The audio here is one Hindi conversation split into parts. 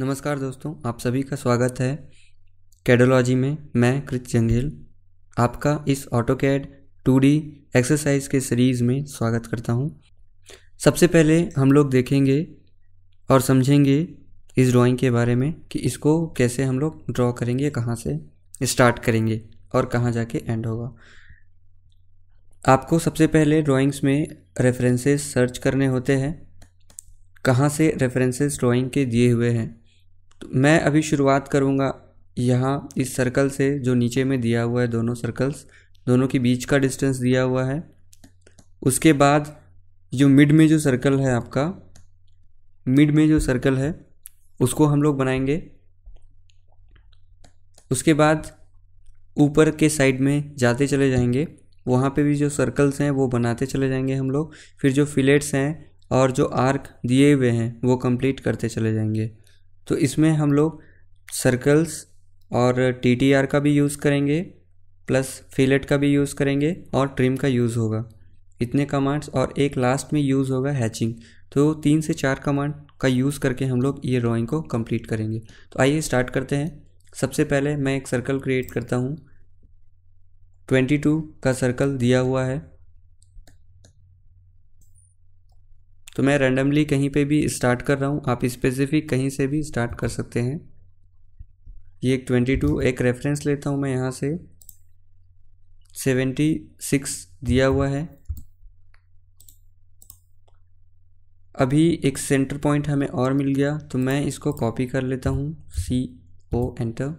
नमस्कार दोस्तों आप सभी का स्वागत है कैडोलॉजी में मैं कृत जंगेल आपका इस ऑटो कैड टू एक्सरसाइज के सीरीज़ में स्वागत करता हूँ सबसे पहले हम लोग देखेंगे और समझेंगे इस ड्राइंग के बारे में कि इसको कैसे हम लोग ड्रॉ करेंगे कहाँ से स्टार्ट करेंगे और कहाँ जाके एंड होगा आपको सबसे पहले ड्राइंग्स में रेफरेंसेस सर्च करने होते हैं कहाँ से रेफरेंसेस ड्राइंग के दिए हुए हैं तो मैं अभी शुरुआत करूँगा यहाँ इस सर्कल से जो नीचे में दिया हुआ है दोनों सर्कल्स दोनों के बीच का डिस्टेंस दिया हुआ है उसके बाद जो मिड में जो सर्कल है आपका मिड में जो सर्कल है उसको हम लोग बनाएंगे उसके बाद ऊपर के साइड में जाते चले जाएंगे वहाँ पे भी जो सर्कल्स हैं वो बनाते चले जाएंगे हम लोग फिर जो फिलेट्स हैं और जो आर्क दिए हुए हैं वो कंप्लीट करते चले जाएंगे तो इसमें हम लोग सर्कल्स और टी का भी यूज़ करेंगे प्लस फिलेट का भी यूज़ करेंगे और ट्रिम का यूज़ होगा इतने कमांड्स और एक लास्ट में यूज़ होगा हैचिंग तो तीन से चार कमांड का यूज़ करके हम लोग ये ड्राइंग को कंप्लीट करेंगे तो आइए स्टार्ट करते हैं सबसे पहले मैं एक सर्कल क्रिएट करता हूँ ट्वेंटी टू का सर्कल दिया हुआ है तो मैं रैंडमली कहीं पे भी स्टार्ट कर रहा हूँ आप स्पेसिफिक कहीं से भी स्टार्ट कर सकते हैं ये एक ट्वेंटी टू एक रेफरेंस लेता हूँ मैं यहाँ से सेवेंटी सिक्स दिया हुआ है अभी एक सेंटर पॉइंट हमें और मिल गया तो मैं इसको कॉपी कर लेता हूँ सी ओ एंटर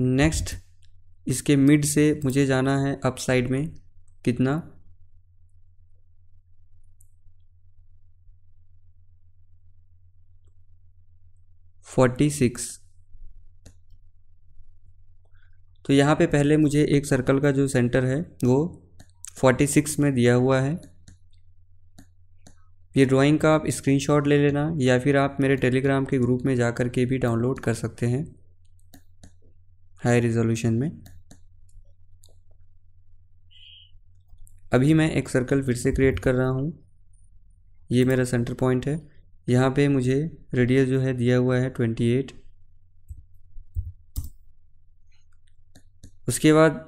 नेक्स्ट इसके मिड से मुझे जाना है अप साइड में कितना फोर्टी सिक्स तो यहाँ पे पहले मुझे एक सर्कल का जो सेंटर है वो फोर्टी सिक्स में दिया हुआ है ये ड्राइंग का आप स्क्रीनशॉट ले लेना या फिर आप मेरे टेलीग्राम के ग्रुप में जा कर के भी डाउनलोड कर सकते हैं हाई रिजोल्यूशन में अभी मैं एक सर्कल फिर से क्रिएट कर रहा हूँ ये मेरा सेंटर पॉइंट है यहाँ पे मुझे रेडियस जो है दिया हुआ है ट्वेंटी एट उसके बाद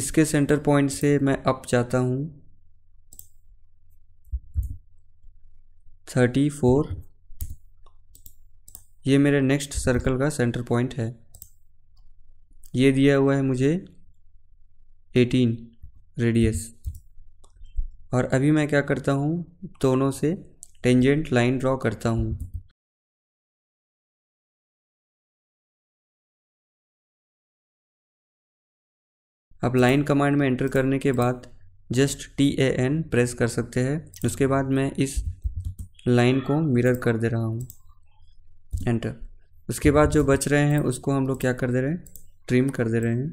इसके सेंटर पॉइंट से मैं अप जाता हूँ थर्टी फोर ये मेरे नेक्स्ट सर्कल का सेंटर पॉइंट है ये दिया हुआ है मुझे एटीन रेडियस और अभी मैं क्या करता हूँ दोनों से टेंजेंट लाइन ड्रॉ करता हूँ अब लाइन कमांड में एंटर करने के बाद just T A N press कर सकते हैं उसके बाद मैं इस लाइन को मिरर कर दे रहा हूँ एंटर उसके बाद जो बच रहे हैं उसको हम लोग क्या कर दे रहे हैं ट्रिम कर दे रहे हैं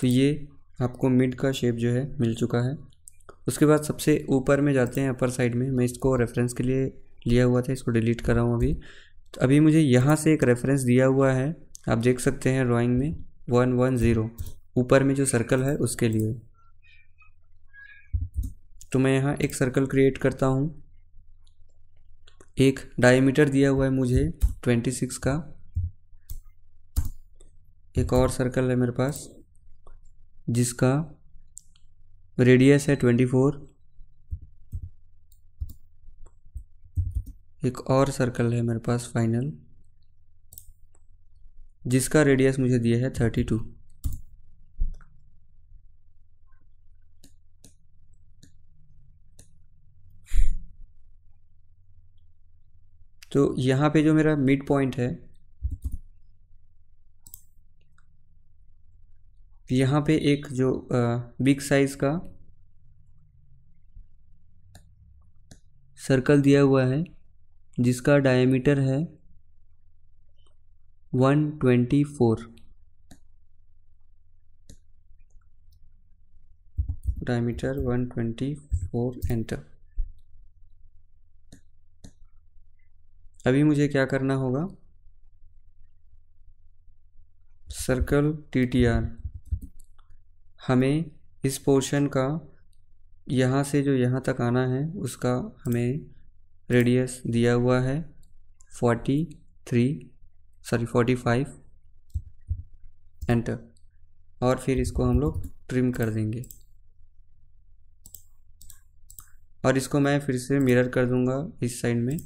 तो ये आपको मिड का शेप जो है मिल चुका है उसके बाद सबसे ऊपर में जाते हैं अपर साइड में मैं इसको रेफरेंस के लिए लिया हुआ था इसको डिलीट कर रहा हूँ अभी तो अभी मुझे यहाँ से एक रेफरेंस दिया हुआ है आप देख सकते हैं ड्राइंग में वन वन ज़ीरो ऊपर में जो सर्कल है उसके लिए तो मैं यहाँ एक सर्कल क्रिएट करता हूँ एक डायमीटर दिया हुआ है मुझे ट्वेंटी सिक्स का एक और सर्कल है मेरे पास जिसका रेडियस है ट्वेंटी फोर एक और सर्कल है मेरे पास फाइनल जिसका रेडियस मुझे दिया है थर्टी टू तो यहाँ पे जो मेरा मिड पॉइंट है यहाँ पे एक जो बिग साइज़ का सर्कल दिया हुआ है जिसका डायमीटर है 124 डायमीटर 124 एंटर अभी मुझे क्या करना होगा सर्कल टी टी आर हमें इस पोर्शन का यहाँ से जो यहाँ तक आना है उसका हमें रेडियस दिया हुआ है forty three sorry forty five enter और फिर इसको हम लोग ट्रिम कर देंगे और इसको मैं फिर से मिरर कर दूंगा इस साइड में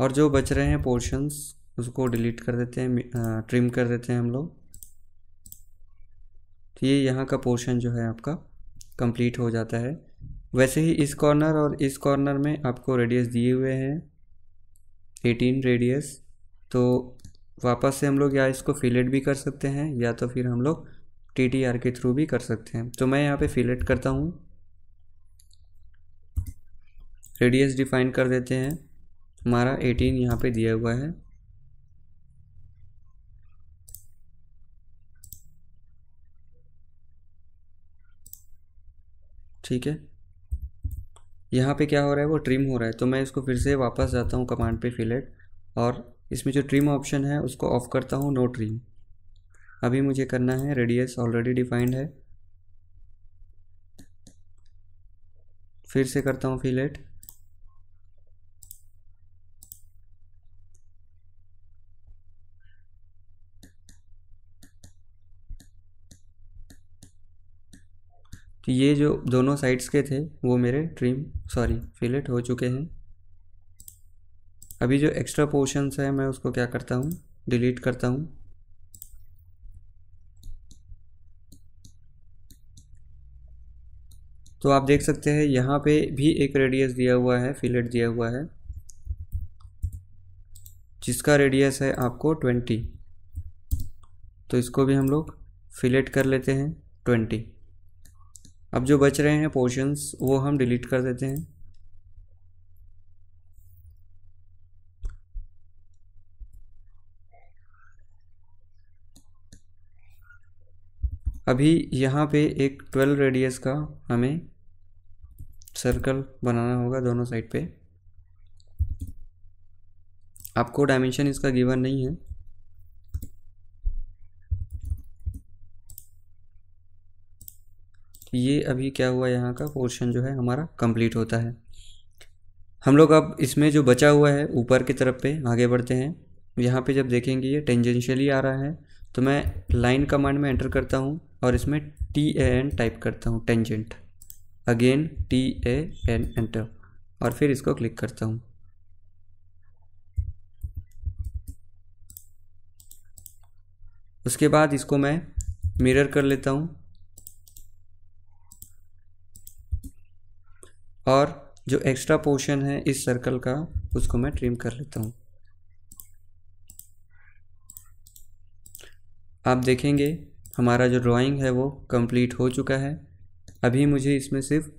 और जो बच रहे हैं पोर्शंस उसको डिलीट कर देते हैं ट्रिम कर देते हैं हम लोग तो ये यहाँ का पोर्शन जो है आपका कंप्लीट हो जाता है वैसे ही इस कॉर्नर और इस कॉर्नर में आपको रेडियस दिए हुए हैं 18 रेडियस तो वापस से हम लोग या इसको फिलेट भी कर सकते हैं या तो फिर हम लोग टी टी आर के थ्रू भी कर सकते हैं तो मैं यहाँ पे फिलेट करता हूँ रेडियस डिफाइन कर देते हैं हमारा 18 यहाँ पे दिया हुआ है ठीक है यहाँ पे क्या हो रहा है वो ट्रिम हो रहा है तो मैं इसको फिर से वापस जाता हूँ कमांड पे फिलेट और इसमें जो ट्रिम ऑप्शन है उसको ऑफ करता हूँ नो ट्रिम अभी मुझे करना है रेडियस ऑलरेडी डिफाइंड है फिर से करता हूँ फिलेट ये जो दोनों साइड्स के थे वो मेरे ट्रिम सॉरी फिलेट हो चुके हैं अभी जो एक्स्ट्रा पोर्शंस है मैं उसको क्या करता हूँ डिलीट करता हूँ तो आप देख सकते हैं यहाँ पे भी एक रेडियस दिया हुआ है फिलेट दिया हुआ है जिसका रेडियस है आपको ट्वेंटी तो इसको भी हम लोग फिलेट कर लेते हैं ट्वेंटी अब जो बच रहे हैं पोर्शंस वो हम डिलीट कर देते हैं अभी यहाँ पे एक 12 रेडियस का हमें सर्कल बनाना होगा दोनों साइड पे आपको डायमेंशन इसका गिवन नहीं है ये अभी क्या हुआ यहाँ का पोर्शन जो है हमारा कंप्लीट होता है हम लोग अब इसमें जो बचा हुआ है ऊपर की तरफ पे आगे बढ़ते हैं यहाँ पे जब देखेंगे ये टेंजेंशियली आ रहा है तो मैं लाइन कमांड में एंटर करता हूँ और इसमें टी ए एन टाइप करता हूँ tangent again T A N enter और फिर इसको क्लिक करता हूँ उसके बाद इसको मैं मिरर कर लेता हूँ और जो एक्स्ट्रा पोर्शन है इस सर्कल का उसको मैं ट्रिम कर लेता हूँ आप देखेंगे हमारा जो ड्राइंग है वो कंप्लीट हो चुका है अभी मुझे इसमें सिर्फ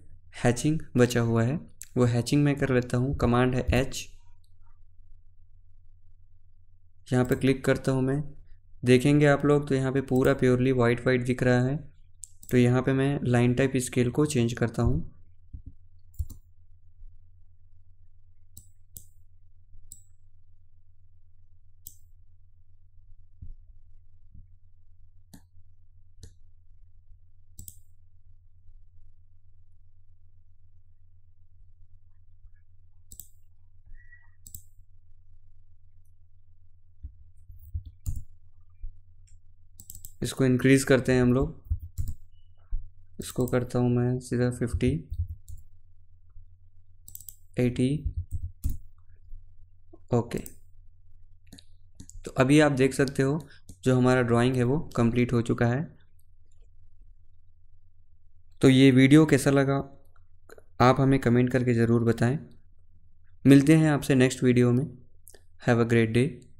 हैचिंग बचा हुआ है वो हैचिंग मैं कर लेता हूँ कमांड है एच यहाँ पे क्लिक करता हूँ मैं देखेंगे आप लोग तो यहाँ पे पूरा प्योरली वाइट वाइट दिख रहा है तो यहाँ पे मैं लाइन टाइप स्केल को चेंज करता हूँ इसको इंक्रीज़ करते हैं हम लोग इसको करता हूँ मैं सीधा फिफ्टी एटी ओके तो अभी आप देख सकते हो जो हमारा ड्राइंग है वो कंप्लीट हो चुका है तो ये वीडियो कैसा लगा आप हमें कमेंट करके ज़रूर बताएं मिलते हैं आपसे नेक्स्ट वीडियो में हैव अ ग्रेट डे